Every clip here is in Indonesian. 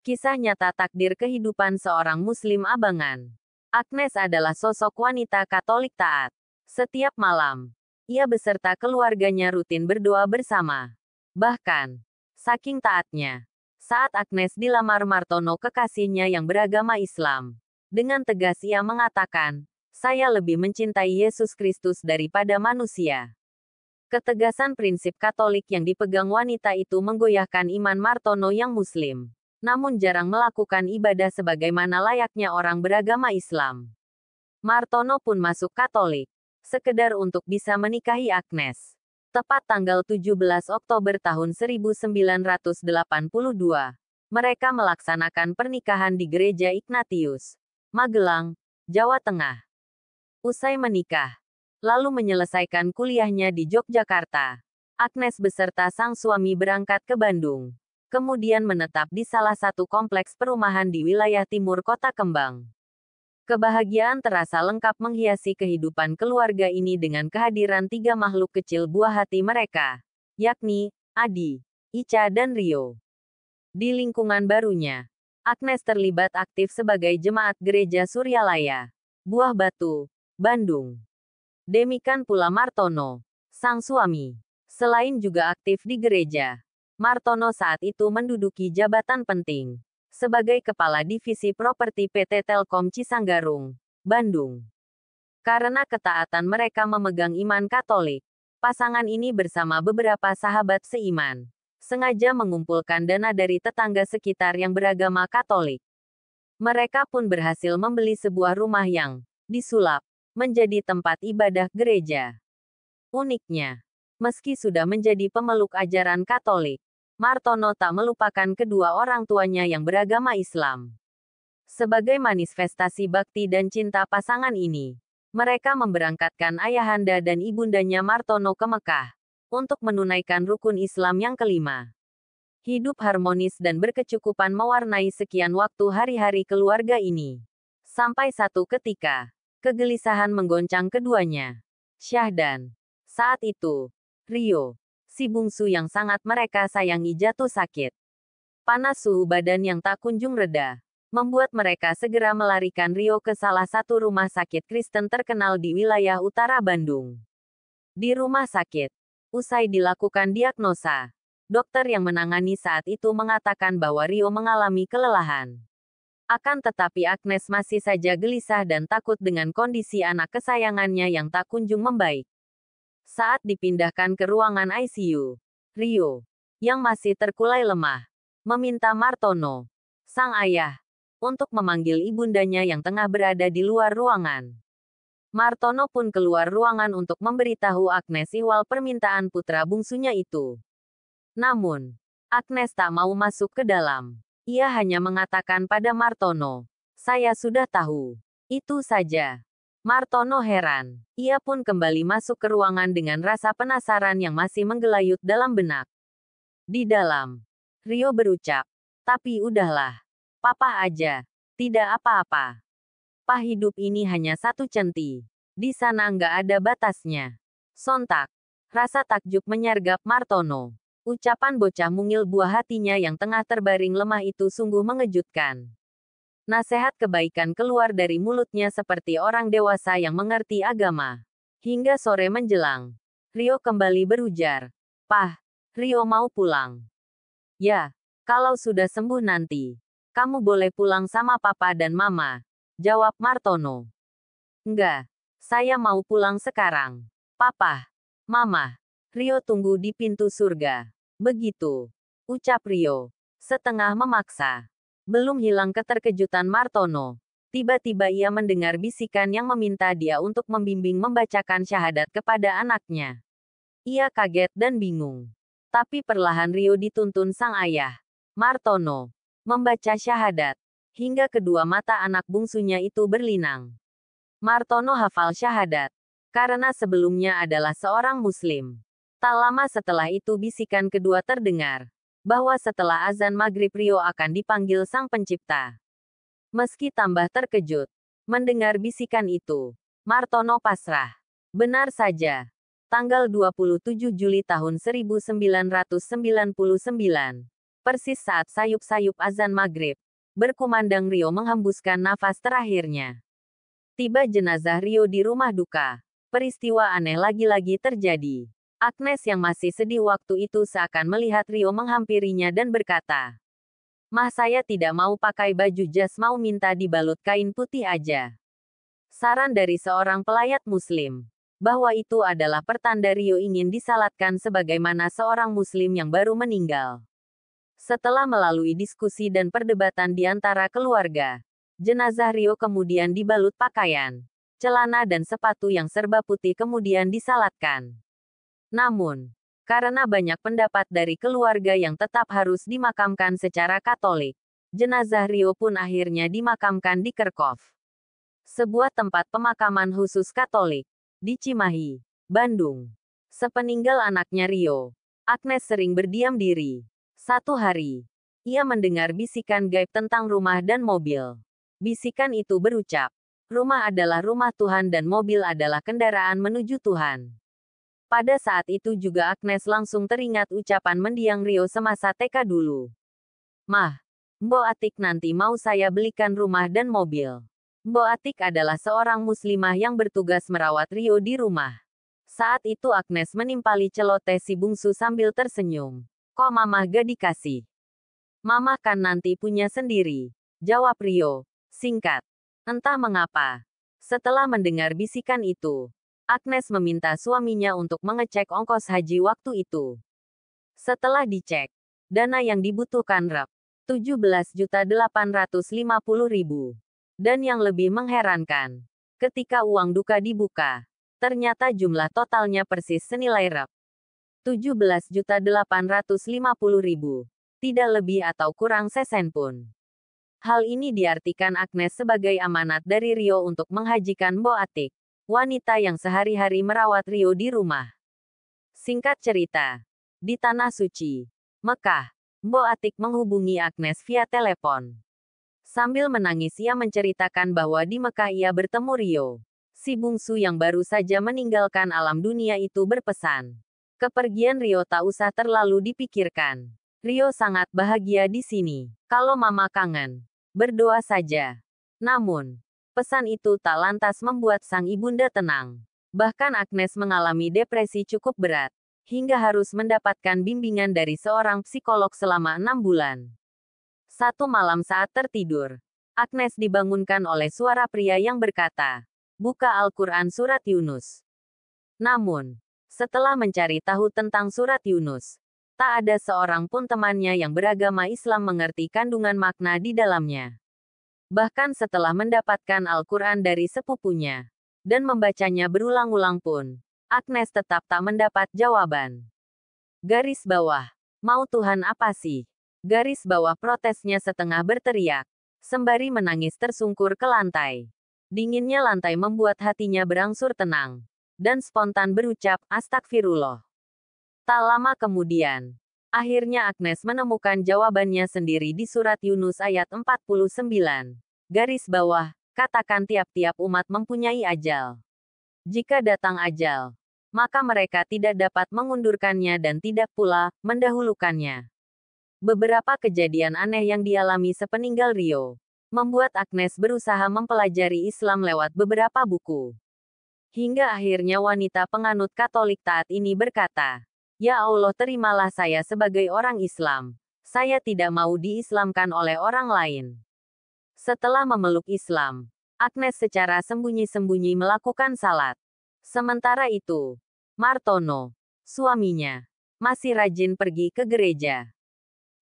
Kisah nyata takdir kehidupan seorang muslim abangan. Agnes adalah sosok wanita Katolik taat. Setiap malam, ia beserta keluarganya rutin berdoa bersama. Bahkan, saking taatnya, saat Agnes dilamar Martono kekasihnya yang beragama Islam, dengan tegas ia mengatakan, saya lebih mencintai Yesus Kristus daripada manusia. Ketegasan prinsip Katolik yang dipegang wanita itu menggoyahkan iman Martono yang Muslim namun jarang melakukan ibadah sebagaimana layaknya orang beragama Islam. Martono pun masuk Katolik, sekedar untuk bisa menikahi Agnes. Tepat tanggal 17 Oktober tahun 1982, mereka melaksanakan pernikahan di gereja Ignatius, Magelang, Jawa Tengah. Usai menikah, lalu menyelesaikan kuliahnya di Yogyakarta. Agnes beserta sang suami berangkat ke Bandung kemudian menetap di salah satu kompleks perumahan di wilayah timur kota Kembang. Kebahagiaan terasa lengkap menghiasi kehidupan keluarga ini dengan kehadiran tiga makhluk kecil buah hati mereka, yakni Adi, Ica dan Rio. Di lingkungan barunya, Agnes terlibat aktif sebagai jemaat gereja Suryalaya, Buah Batu, Bandung. Demikian pula Martono, sang suami, selain juga aktif di gereja. Martono saat itu menduduki jabatan penting sebagai Kepala Divisi Properti PT Telkom Cisanggarung, Bandung. Karena ketaatan mereka memegang iman Katolik, pasangan ini bersama beberapa sahabat seiman sengaja mengumpulkan dana dari tetangga sekitar yang beragama Katolik. Mereka pun berhasil membeli sebuah rumah yang disulap menjadi tempat ibadah gereja. Uniknya, meski sudah menjadi pemeluk ajaran Katolik, Martono tak melupakan kedua orang tuanya yang beragama Islam. Sebagai manifestasi bakti dan cinta pasangan ini, mereka memberangkatkan ayahanda dan ibundanya Martono ke Mekah untuk menunaikan rukun Islam yang kelima. Hidup harmonis dan berkecukupan mewarnai sekian waktu hari-hari keluarga ini. Sampai satu ketika, kegelisahan menggoncang keduanya. Syahdan. Saat itu, Rio, si bungsu yang sangat mereka sayangi jatuh sakit. Panas suhu badan yang tak kunjung reda, membuat mereka segera melarikan Rio ke salah satu rumah sakit Kristen terkenal di wilayah utara Bandung. Di rumah sakit, usai dilakukan diagnosa, dokter yang menangani saat itu mengatakan bahwa Rio mengalami kelelahan. Akan tetapi Agnes masih saja gelisah dan takut dengan kondisi anak kesayangannya yang tak kunjung membaik saat dipindahkan ke ruangan ICU. Rio, yang masih terkulai lemah, meminta Martono, sang ayah, untuk memanggil ibundanya yang tengah berada di luar ruangan. Martono pun keluar ruangan untuk memberitahu Agnes Iwal permintaan putra bungsunya itu. Namun, Agnes tak mau masuk ke dalam. Ia hanya mengatakan pada Martono, "Saya sudah tahu. Itu saja." Martono heran. Ia pun kembali masuk ke ruangan dengan rasa penasaran yang masih menggelayut dalam benak. Di dalam, Rio berucap, tapi udahlah. Papa aja, tidak apa-apa. Pah hidup ini hanya satu centi. Di sana nggak ada batasnya. Sontak, rasa takjub menyergap Martono. Ucapan bocah mungil buah hatinya yang tengah terbaring lemah itu sungguh mengejutkan. Nasihat kebaikan keluar dari mulutnya seperti orang dewasa yang mengerti agama. Hingga sore menjelang, Rio kembali berujar, Pah, Rio mau pulang. Ya, kalau sudah sembuh nanti, kamu boleh pulang sama papa dan mama, jawab Martono. Enggak, saya mau pulang sekarang. Papa, mama, Rio tunggu di pintu surga. Begitu, ucap Rio, setengah memaksa belum hilang keterkejutan Martono. Tiba-tiba ia mendengar bisikan yang meminta dia untuk membimbing membacakan syahadat kepada anaknya. Ia kaget dan bingung. Tapi perlahan Rio dituntun sang ayah, Martono, membaca syahadat, hingga kedua mata anak bungsunya itu berlinang. Martono hafal syahadat, karena sebelumnya adalah seorang muslim. Tak lama setelah itu bisikan kedua terdengar bahwa setelah azan maghrib Rio akan dipanggil sang pencipta. Meski tambah terkejut, mendengar bisikan itu, Martono pasrah. Benar saja, tanggal 27 Juli tahun 1999, persis saat sayup-sayup azan maghrib, berkumandang Rio menghembuskan nafas terakhirnya. Tiba jenazah Rio di rumah duka, peristiwa aneh lagi-lagi terjadi. Agnes yang masih sedih waktu itu seakan melihat Rio menghampirinya dan berkata, Mah saya tidak mau pakai baju jas mau minta dibalut kain putih aja. Saran dari seorang pelayat muslim bahwa itu adalah pertanda Rio ingin disalatkan sebagaimana seorang muslim yang baru meninggal. Setelah melalui diskusi dan perdebatan di antara keluarga, jenazah Rio kemudian dibalut pakaian, celana dan sepatu yang serba putih kemudian disalatkan. Namun, karena banyak pendapat dari keluarga yang tetap harus dimakamkan secara Katolik, jenazah Rio pun akhirnya dimakamkan di Kerkov, sebuah tempat pemakaman khusus Katolik di Cimahi, Bandung. Sepeninggal anaknya Rio, Agnes sering berdiam diri. Satu hari, ia mendengar bisikan gaib tentang rumah dan mobil. Bisikan itu berucap, "Rumah adalah rumah Tuhan, dan mobil adalah kendaraan menuju Tuhan." Pada saat itu juga Agnes langsung teringat ucapan mendiang Rio semasa TK dulu. Mah, Mbo Atik nanti mau saya belikan rumah dan mobil. Mbo Atik adalah seorang muslimah yang bertugas merawat Rio di rumah. Saat itu Agnes menimpali celoteh si bungsu sambil tersenyum. Kok mamah gak dikasih? Mamah kan nanti punya sendiri. Jawab Rio. Singkat. Entah mengapa. Setelah mendengar bisikan itu, Agnes meminta suaminya untuk mengecek ongkos haji waktu itu. Setelah dicek, dana yang dibutuhkan Rp. 17.850.000. Dan yang lebih mengherankan, ketika uang duka dibuka, ternyata jumlah totalnya persis senilai Rp. 17.850.000. Tidak lebih atau kurang sesen pun. Hal ini diartikan Agnes sebagai amanat dari Rio untuk menghajikan Boatik wanita yang sehari-hari merawat Rio di rumah. Singkat cerita, di Tanah Suci, Mekah, Mbo Atik menghubungi Agnes via telepon. Sambil menangis ia menceritakan bahwa di Mekah ia bertemu Rio. Si bungsu yang baru saja meninggalkan alam dunia itu berpesan. Kepergian Rio tak usah terlalu dipikirkan. Rio sangat bahagia di sini. Kalau mama kangen, berdoa saja. Namun, Pesan itu tak lantas membuat sang ibunda tenang. Bahkan Agnes mengalami depresi cukup berat, hingga harus mendapatkan bimbingan dari seorang psikolog selama enam bulan. Satu malam saat tertidur, Agnes dibangunkan oleh suara pria yang berkata, Buka Al-Quran Surat Yunus. Namun, setelah mencari tahu tentang Surat Yunus, tak ada seorang pun temannya yang beragama Islam mengerti kandungan makna di dalamnya bahkan setelah mendapatkan Al-Quran dari sepupunya dan membacanya berulang-ulang pun, Agnes tetap tak mendapat jawaban. Garis bawah, mau Tuhan apa sih? Garis bawah protesnya setengah berteriak, sembari menangis tersungkur ke lantai. Dinginnya lantai membuat hatinya berangsur tenang, dan spontan berucap astagfirullah. Tak lama kemudian, Akhirnya Agnes menemukan jawabannya sendiri di surat Yunus ayat 49. Garis bawah, katakan tiap-tiap umat mempunyai ajal. Jika datang ajal, maka mereka tidak dapat mengundurkannya dan tidak pula mendahulukannya. Beberapa kejadian aneh yang dialami sepeninggal Rio membuat Agnes berusaha mempelajari Islam lewat beberapa buku. Hingga akhirnya wanita penganut Katolik taat ini berkata, Ya Allah terimalah saya sebagai orang Islam. Saya tidak mau diislamkan oleh orang lain. Setelah memeluk Islam, Agnes secara sembunyi-sembunyi melakukan salat. Sementara itu, Martono, suaminya, masih rajin pergi ke gereja.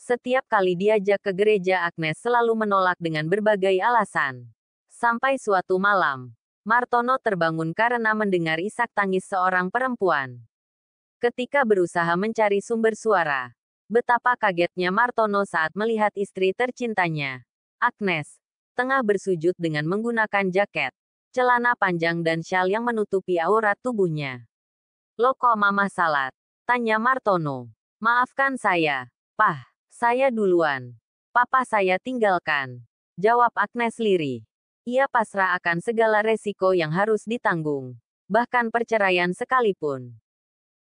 Setiap kali diajak ke gereja Agnes selalu menolak dengan berbagai alasan. Sampai suatu malam, Martono terbangun karena mendengar isak tangis seorang perempuan ketika berusaha mencari sumber suara. Betapa kagetnya Martono saat melihat istri tercintanya, Agnes, tengah bersujud dengan menggunakan jaket, celana panjang dan syal yang menutupi aurat tubuhnya. Loko Mama Salat, tanya Martono. Maafkan saya, Pah, saya duluan. Papa saya tinggalkan. Jawab Agnes Liri. Ia pasrah akan segala resiko yang harus ditanggung. Bahkan perceraian sekalipun.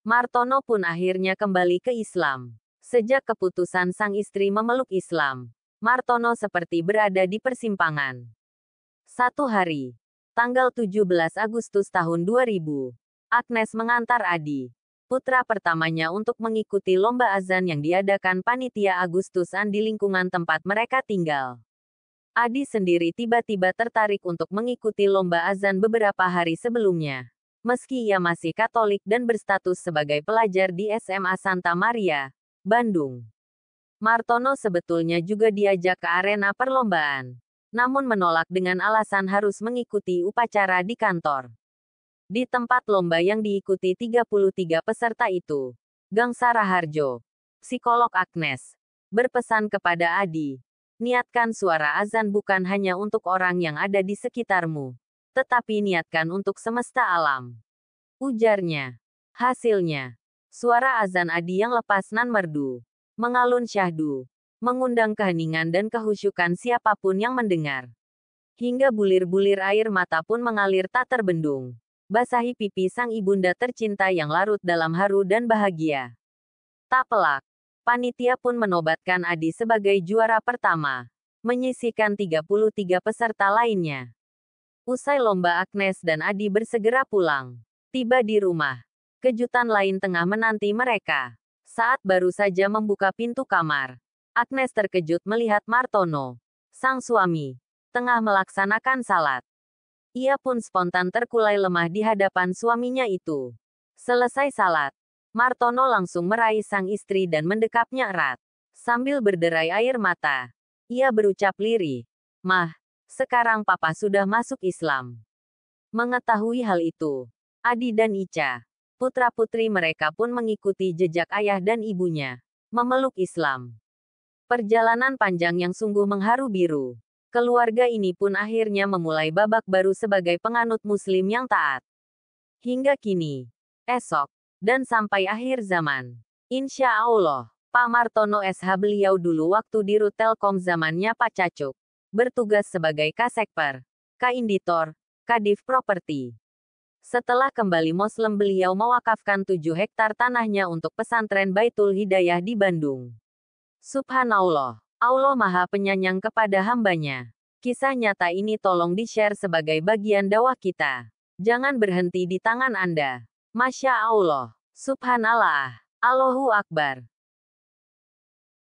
Martono pun akhirnya kembali ke Islam. Sejak keputusan sang istri memeluk Islam, Martono seperti berada di persimpangan. Satu hari, tanggal 17 Agustus tahun 2000, Agnes mengantar Adi, putra pertamanya untuk mengikuti lomba azan yang diadakan panitia Agustusan di lingkungan tempat mereka tinggal. Adi sendiri tiba-tiba tertarik untuk mengikuti lomba azan beberapa hari sebelumnya meski ia masih Katolik dan berstatus sebagai pelajar di SMA Santa Maria, Bandung. Martono sebetulnya juga diajak ke arena perlombaan, namun menolak dengan alasan harus mengikuti upacara di kantor. Di tempat lomba yang diikuti 33 peserta itu, Gang Saraharjo, psikolog Agnes, berpesan kepada Adi, niatkan suara azan bukan hanya untuk orang yang ada di sekitarmu, tetapi niatkan untuk semesta alam. Ujarnya. Hasilnya. Suara azan adi yang lepas nan merdu. Mengalun syahdu. Mengundang keheningan dan kehusyukan siapapun yang mendengar. Hingga bulir-bulir air mata pun mengalir tak terbendung. Basahi pipi sang ibunda tercinta yang larut dalam haru dan bahagia. Tak pelak. Panitia pun menobatkan Adi sebagai juara pertama. Menyisihkan 33 peserta lainnya. Usai lomba Agnes dan Adi bersegera pulang. Tiba di rumah. Kejutan lain tengah menanti mereka. Saat baru saja membuka pintu kamar, Agnes terkejut melihat Martono, sang suami, tengah melaksanakan salat. Ia pun spontan terkulai lemah di hadapan suaminya itu. Selesai salat, Martono langsung meraih sang istri dan mendekapnya erat. Sambil berderai air mata, ia berucap lirih, Mah, sekarang papa sudah masuk Islam. Mengetahui hal itu, Adi dan Ica, putra-putri mereka pun mengikuti jejak ayah dan ibunya, memeluk Islam. Perjalanan panjang yang sungguh mengharu biru. Keluarga ini pun akhirnya memulai babak baru sebagai penganut muslim yang taat. Hingga kini, esok, dan sampai akhir zaman. Insya Allah, Pak Martono SH beliau dulu waktu di Rutelkom zamannya Pak Cacuk bertugas sebagai Kasekper, Kainditor, Kadif Properti. Setelah kembali Muslim beliau mewakafkan 7 hektar tanahnya untuk pesantren Baitul Hidayah di Bandung. Subhanallah, Allah maha Penyanyang kepada hambanya. Kisah nyata ini tolong di-share sebagai bagian dakwah kita. Jangan berhenti di tangan Anda. Masya Allah, Subhanallah, Allahu Akbar.